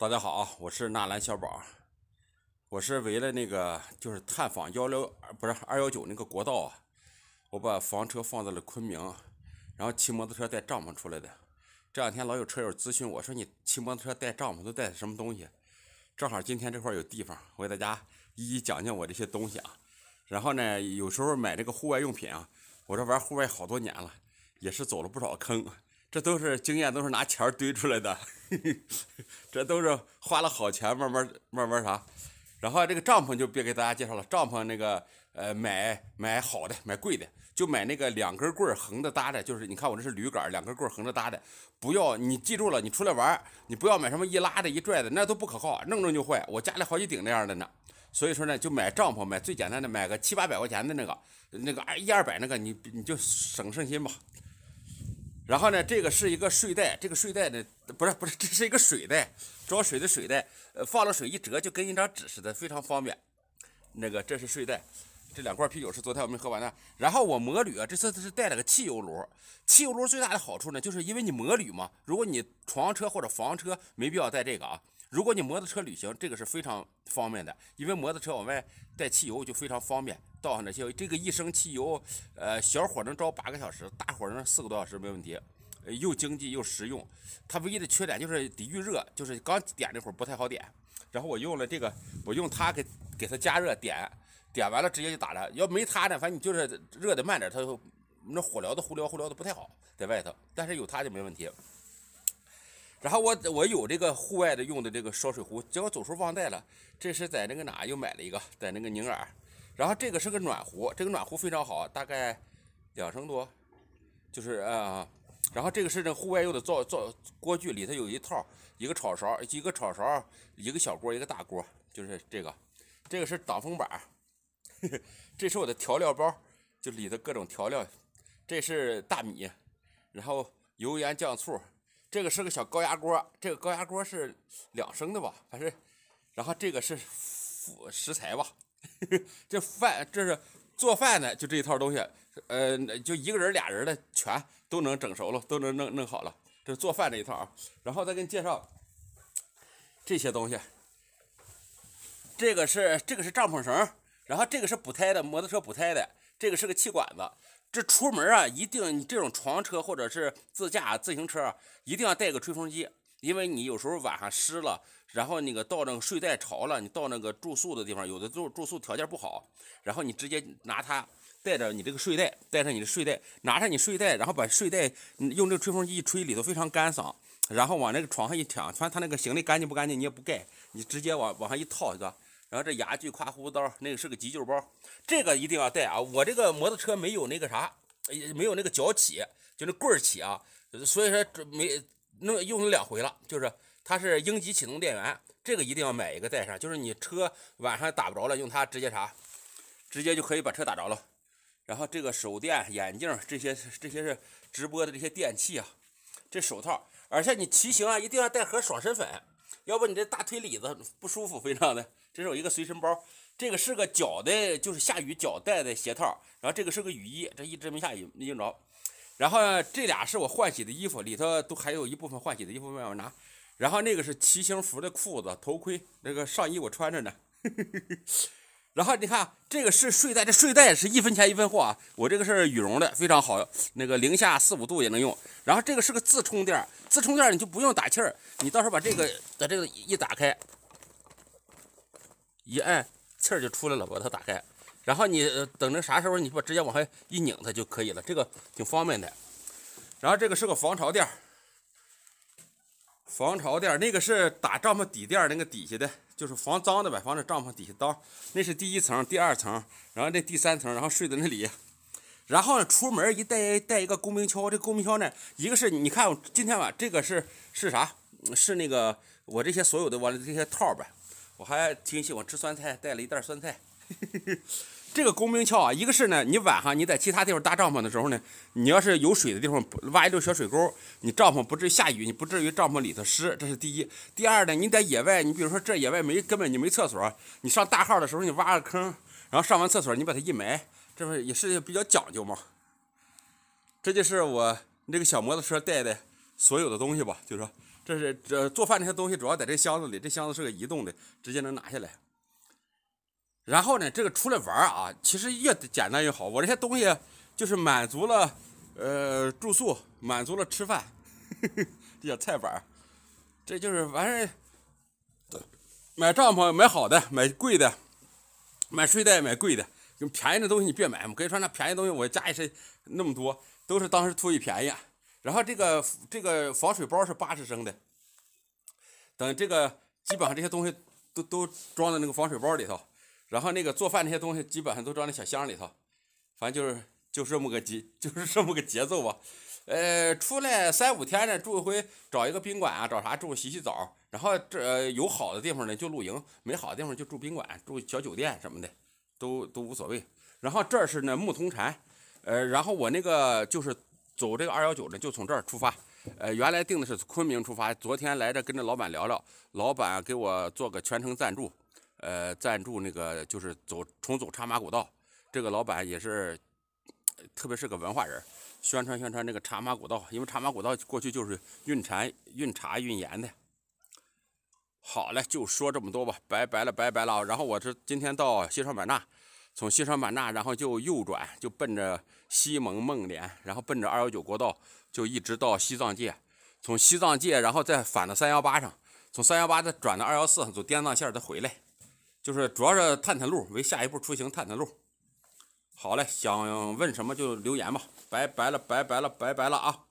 大家好，我是纳兰小宝。我是为了那个，就是探访幺六不是二幺九那个国道，啊，我把房车放在了昆明，然后骑摩托车带帐篷出来的。这两天老有车友咨询我说你骑摩托车带帐篷都带什么东西？正好今天这块有地方，我给大家一一讲讲我这些东西啊。然后呢，有时候买这个户外用品啊，我这玩户外好多年了，也是走了不少坑。这都是经验，都是拿钱堆出来的，这都是花了好钱，慢慢慢慢啥。然后这个帐篷就别给大家介绍了，帐篷那个呃，买买好的，买贵的，就买那个两根棍横着搭的，就是你看我这是铝杆，两根棍横着搭的，不要你记住了，你出来玩你不要买什么一拉的、一拽的，那都不可靠，弄弄就坏。我家里好几顶那样的呢，所以说呢，就买帐篷，买最简单的，买个七八百块钱的那个，那个二一二百那个，你你就省省心吧。然后呢，这个是一个睡袋，这个睡袋呢不是不是，这是一个水袋，装水的水袋，呃，放了水一折就跟一张纸似的，非常方便。那个这是睡袋，这两罐啤酒是昨天我没喝完的。然后我摩旅啊，这次是带了个汽油炉，汽油炉最大的好处呢，就是因为你摩旅嘛，如果你床车或者房车没必要带这个啊。如果你摩托车旅行，这个是非常方便的，因为摩托车往外带汽油就非常方便，倒上那些油，这个一升汽油，呃，小火能着八个小时，大火能四个多小时没问题，呃，又经济又实用。它唯一的缺点就是得预热，就是刚点那会儿不太好点。然后我用了这个，我用它给给它加热点，点完了直接就打了。要没它呢，反正你就是热的慢点，它那火燎的呼燎呼燎的不太好，在外头，但是有它就没问题。然后我我有这个户外的用的这个烧水壶，结果走时候忘带了。这是在那个哪又买了一个，在那个宁洱。然后这个是个暖壶，这个暖壶非常好，大概两升多。就是呃，然后这个是这户外用的灶灶锅具，里头有一套，一个炒勺，一个炒勺，一个小锅，一个大锅，就是这个。这个是挡风板，这是我的调料包，就里头各种调料。这是大米，然后油盐酱醋。这个是个小高压锅，这个高压锅是两升的吧，反正，然后这个是辅食材吧，这饭这是做饭的，就这一套东西，呃，就一个人俩人的全都能整熟了，都能弄弄好了，这做饭这一套啊，然后再给你介绍这些东西，这个是这个是帐篷绳，然后这个是补胎的摩托车补胎的，这个是个气管子。这出门啊，一定你这种床车或者是自驾自行车，一定要带个吹风机，因为你有时候晚上湿了，然后那个到那个睡袋潮了，你到那个住宿的地方，有的住住宿条件不好，然后你直接拿它带着你这个睡袋，带上你的睡袋，拿上你睡袋，然后把睡袋用这个吹风机一吹，里头非常干爽，然后往那个床上一躺，反正他那个行李干净不干净你也不盖，你直接往往上一套一个。然后这牙具、刮胡刀，那个是个急救包，这个一定要带啊！我这个摩托车没有那个啥，没有那个脚起，就是棍儿起啊，所以说没弄用了两回了。就是它是应急启动电源，这个一定要买一个带上，就是你车晚上打不着了，用它直接啥，直接就可以把车打着了。然后这个手电、眼镜这些这些是直播的这些电器啊，这手套，而且你骑行啊一定要带盒爽身粉，要不你这大腿里子不舒服，非常的。这是我一个随身包，这个是个脚的，就是下雨脚戴的鞋套。然后这个是个雨衣，这一直没下雨没用着。然后这俩是我换洗的衣服，里头都还有一部分换洗的衣服，没有拿。然后那个是骑行服的裤子、头盔，那个上衣我穿着呢。然后你看这个是睡袋，这睡袋是一分钱一分货啊，我这个是羽绒的，非常好，那个零下四五度也能用。然后这个是个自充电，自充电你就不用打气儿，你到时候把这个把这个一打开。一按气儿就出来了，把它打开，然后你等着啥时候，你不直接往上一拧它就可以了，这个挺方便的。然后这个是个防潮垫儿，防潮垫儿那个是打帐篷底垫儿，那个底下的就是防脏的呗，防止帐篷底下脏。那是第一层，第二层，然后这第三层，然后睡在那里。然后出门一带带一个工兵锹，这工兵锹呢，一个是你看今天吧，这个是是啥？是那个我这些所有的我这些套儿呗。我还挺喜欢吃酸菜，带了一袋酸菜。这个工兵锹啊，一个是呢，你晚上你在其他地方搭帐篷的时候呢，你要是有水的地方挖一溜小水沟，你帐篷不至于下雨，你不至于帐篷里头湿，这是第一。第二呢，你在野外，你比如说这野外没根本你没厕所，你上大号的时候你挖个坑，然后上完厕所你把它一埋，这不也是比较讲究吗？这就是我那个小摩托车带的，所有的东西吧，就是说。这是这做饭这些东西主要在这箱子里，这箱子是个移动的，直接能拿下来。然后呢，这个出来玩啊，其实越简单越好。我这些东西就是满足了，呃，住宿，满足了吃饭，这叫菜板这就是完事买帐篷买好的，买贵的；买睡袋买贵的，就便宜的东西你别买。我跟你说，那便宜东西我家里是那么多，都是当时图一便宜。然后这个这个防水包是八十升的，等这个基本上这些东西都都装在那个防水包里头，然后那个做饭那些东西基本上都装在小箱里头，反正就是就是这么个节 就是这么个节奏吧。呃，出来三五天呢，住一回找一个宾馆啊，找啥住洗洗澡，然后这有好的地方呢就露营，没好的地方就住宾馆住小酒店什么的都都无所谓。然后这是呢木通蝉，呃，然后我那个就是。走这个二幺九的，就从这儿出发。呃，原来定的是昆明出发，昨天来这跟着老板聊聊，老板给我做个全程赞助，呃，赞助那个就是走重走茶马古道。这个老板也是，特别是个文化人，宣传宣传这个茶马古道，因为茶马古道过去就是运茶、运茶、运盐的。好嘞，就说这么多吧，拜拜了，拜拜了然后我这今天到西双版纳，从西双版纳，然后就右转，就奔着。西蒙孟连，然后奔着二幺九国道，就一直到西藏界，从西藏界，然后再返到三幺八上，从三幺八再转到二幺四走滇藏线再回来，就是主要是探探路，为下一步出行探探路。好嘞，想问什么就留言吧，拜拜了，拜拜了，拜拜了啊。